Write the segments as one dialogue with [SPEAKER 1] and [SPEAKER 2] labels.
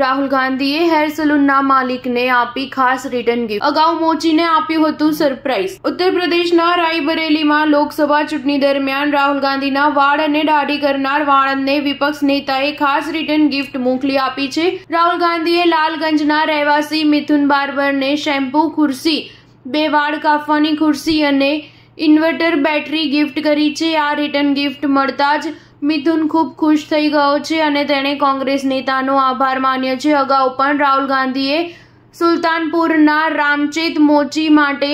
[SPEAKER 1] રાહુલ ગાંધીએ હેર સલૂનના માલિકને આપી ખાસ રિટર્ન ગિફ્ટ અગાઉ મોચીને આપ્યું હતું સરપ્રાઇઝ ઉત્તર પ્રદેશના રાયબરેલીમાં લોકસભા ચૂંટણી દરમિયાન રાહુલ ગાંધીના વાળ અને દાઢી કરનાર વાળંદને વિપક્ષ નેતાએ ખાસ રિટર્ન ગિફ્ટ મોકલી આપી છે રાહુલ ગાંધીએ લાલગંજના રહેવાસી મિથુન બાર્બરને શેમ્પૂ ખુરશી બે વાળ કાફવાની ખુરશી અને ઇન્વર્ટર બેટરી ગિફ્ટ કરી છે આ રિટર્ન ગિફ્ટ મળતા જ મિથુન ખૂબ ખુશ થઈ ગયો છે અને તેણે કોંગ્રેસ નેતાનો આભાર માન્યો છે અગાઉ પણ રાહુલ ગાંધીએ સુલતાનપુરના રામચેત મોચી માટે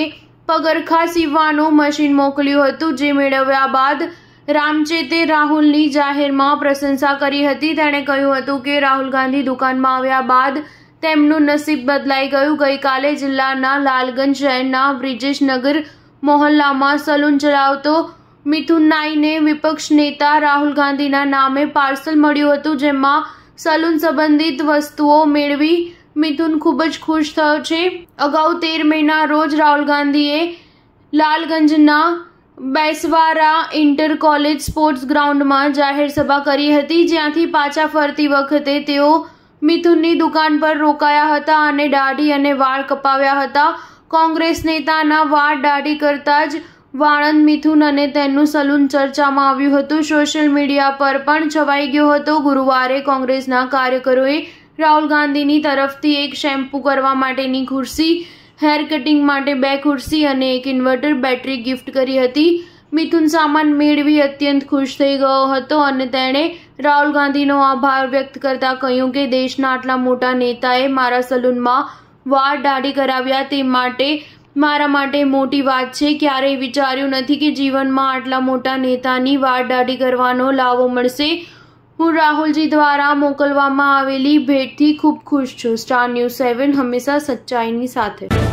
[SPEAKER 1] પગરખા સીવવાનું મશીન મોકલ્યું હતું જે મેળવ્યા બાદ રામચેતે રાહુલની જાહેરમાં પ્રશંસા કરી હતી તેણે કહ્યું હતું કે રાહુલ ગાંધી દુકાનમાં આવ્યા બાદ તેમનું નસીબ બદલાઈ ગયું ગઈકાલે જિલ્લાના લાલગંજ શહેરના બ્રિજેશનગર મોહલ્લામાં સલૂન ચલાવતો મિથુન નાઈને વિપક્ષ નેતા રાહુલ ગાંધીના નામે પાર્સલ મળ્યું હતું જેમાં સલૂન સંબંધિત વસ્તુઓ મેળવી મિથુન ખૂબ જ ખુશ થયો છે અગાઉ તેર મહિના રોજ રાહુલ ગાંધીએ લાલગંજના બેસવારા ઇન્ટર કોલેજ સ્પોર્ટ્સ ગ્રાઉન્ડમાં જાહેર સભા કરી હતી જ્યાંથી પાછા ફરતી વખતે તેઓ મિથુનની દુકાન પર રોકાયા હતા અને દાઢી અને વાળ કપાવ્યા હતા કોંગ્રેસ નેતાના વાળ દાઢી કરતા જ વાણંદ મિથુન અને તેનું સલૂન ચર્ચામાં આવ્યું હતું સોશિયલ મીડિયા પર પણ છવાઈ ગયો હતો ગુરુવારે કોંગ્રેસના કાર્યકરોએ રાહુલ ગાંધીની તરફથી એક શેમ્પૂ કરવા માટેની ખુરશી હેર કટિંગ માટે બે ખુરશી અને એક ઇન્વર્ટર બેટરી ગિફ્ટ કરી હતી મિથુન સામાન મેળવી અત્યંત ખુશ થઈ ગયો હતો અને તેણે રાહુલ ગાંધીનો આભાર વ્યક્ત કરતા કહ્યું કે દેશના આટલા મોટા નેતાએ મારા સલૂનમાં વાળ દાઢી કરાવ્યા તે માટે મારા માટે મોટી વાત છે ક્યારેય વિચાર્યું નથી કે જીવનમાં આટલા મોટા નેતાની વાટદાઢી કરવાનો લાવો મળશે હું રાહુલજી દ્વારા મોકલવામાં આવેલી ભેટથી ખૂબ ખુશ છું સ્ટાર ન્યૂઝ સેવન હંમેશા સચ્ચાઈની સાથે